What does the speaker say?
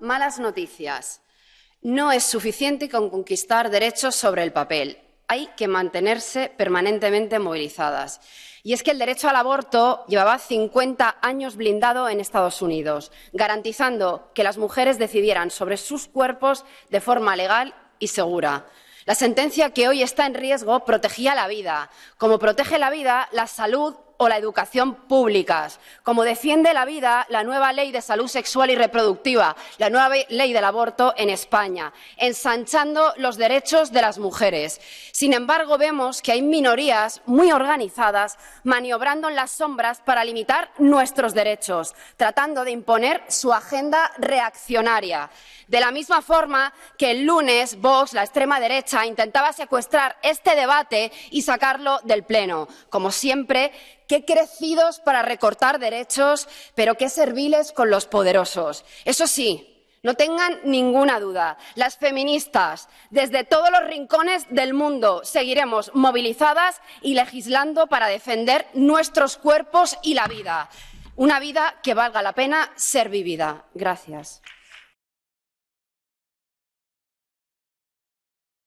Malas noticias. No es suficiente con conquistar derechos sobre el papel. Hay que mantenerse permanentemente movilizadas. Y es que el derecho al aborto llevaba 50 años blindado en Estados Unidos, garantizando que las mujeres decidieran sobre sus cuerpos de forma legal y segura. La sentencia que hoy está en riesgo protegía la vida, como protege la vida la salud o la educación públicas, como defiende la vida la nueva ley de salud sexual y reproductiva, la nueva ley del aborto en España, ensanchando los derechos de las mujeres. Sin embargo, vemos que hay minorías muy organizadas maniobrando en las sombras para limitar nuestros derechos, tratando de imponer su agenda reaccionaria. De la misma forma que el lunes Vox, la extrema derecha, intentaba secuestrar este debate y sacarlo del Pleno. Como siempre, Qué crecidos para recortar derechos, pero qué serviles con los poderosos. Eso sí, no tengan ninguna duda, las feministas, desde todos los rincones del mundo, seguiremos movilizadas y legislando para defender nuestros cuerpos y la vida. Una vida que valga la pena ser vivida. Gracias.